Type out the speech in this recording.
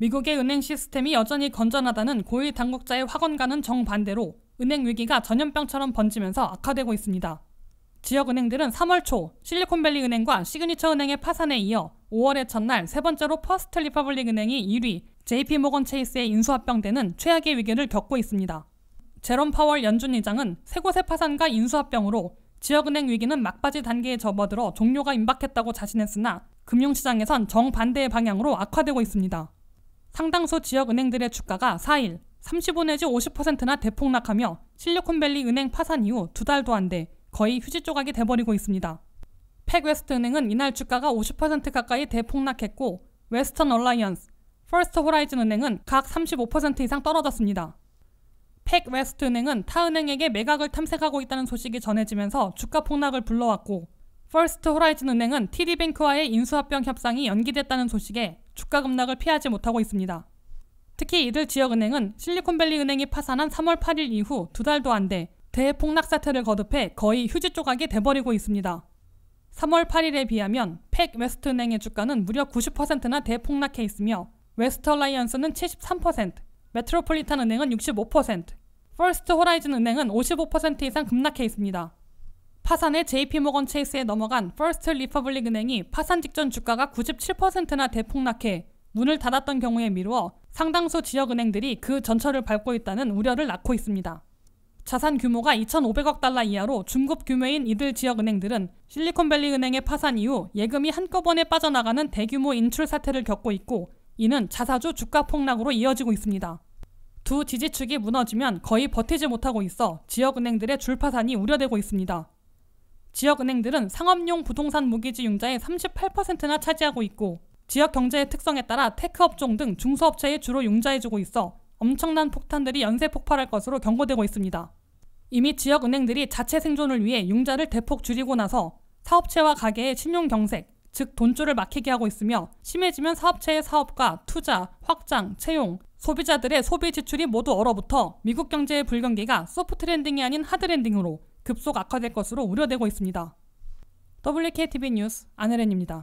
미국의 은행 시스템이 여전히 건전하다는 고위 당국자의 확언과는 정반대로 은행 위기가 전염병처럼 번지면서 악화되고 있습니다. 지역 은행들은 3월 초 실리콘밸리 은행과 시그니처 은행의 파산에 이어 5월의 첫날 세 번째로 퍼스트 리퍼블릭 은행이 1위, JP 모건 체이스에 인수합병되는 최악의 위기를 겪고 있습니다. 제롬 파월 연준 의장은 세 곳의 파산과 인수합병으로 지역은행 위기는 막바지 단계에 접어들어 종료가 임박했다고 자신했으나 금융시장에선 정반대의 방향으로 악화되고 있습니다. 상당수 지역 은행들의 주가가 4일 35 내지 50%나 대폭락하며 실리콘밸리 은행 파산 이후 두 달도 안 돼 거의 휴지 조각이 돼버리고 있습니다. 팩웨스트 은행은 이날 주가가 50% 가까이 대폭락했고 웨스턴 얼라이언스, 퍼스트 호라이즌 은행은 각 35% 이상 떨어졌습니다. 팩웨스트 은행은 타 은행에게 매각을 탐색하고 있다는 소식이 전해지면서 주가 폭락을 불러왔고 퍼스트 호라이즌 은행은 TD뱅크와의 인수합병 협상이 연기됐다는 소식에 주가 급락을 피하지 못하고 있습니다. 특히 이들 지역은행은 실리콘밸리 은행이 파산한 3월 8일 이후 두 달도 안 돼 대폭락 사태를 거듭해 거의 휴지 조각이 돼버리고 있습니다. 3월 8일에 비하면 팩 웨스트은행의 주가는 무려 90%나 대폭락해 있으며 웨스터라이언스는 트 73%, 메트로폴리탄 은행은 65%, 퍼스트 호라이즌 은행은 55% 이상 급락해 있습니다. 파산의 JP모건 체이스에 넘어간 퍼스트 리퍼블릭 은행이 파산 직전 주가가 97%나 대폭락해 문을 닫았던 경우에 미루어 상당수 지역 은행들이 그 전철을 밟고 있다는 우려를 낳고 있습니다. 자산 규모가 2,500억 달러 이하로 중급 규모인 이들 지역 은행들은 실리콘밸리 은행의 파산 이후 예금이 한꺼번에 빠져나가는 대규모 인출 사태를 겪고 있고 이는 자사주 주가 폭락으로 이어지고 있습니다. 두 지지축이 무너지면 거의 버티지 못하고 있어 지역 은행들의 줄파산이 우려되고 있습니다. 지역은행들은 상업용 부동산 무기지 융자의 38%나 차지하고 있고 지역 경제의 특성에 따라 테크 업종 등 중소업체에 주로 융자해주고 있어 엄청난 폭탄들이 연쇄 폭발할 것으로 경고되고 있습니다. 이미 지역 은행들이 자체 생존을 위해 융자를 대폭 줄이고 나서 사업체와 가게의 신용 경색, 즉 돈줄을 막히게 하고 있으며 심해지면 사업체의 사업과 투자, 확장, 채용, 소비자들의 소비 지출이 모두 얼어붙어 미국 경제의 불경기가 소프트랜딩이 아닌 하드랜딩으로 급속 악화될 것으로 우려되고 있습니다. WKTV 뉴스 안혜렌입니다.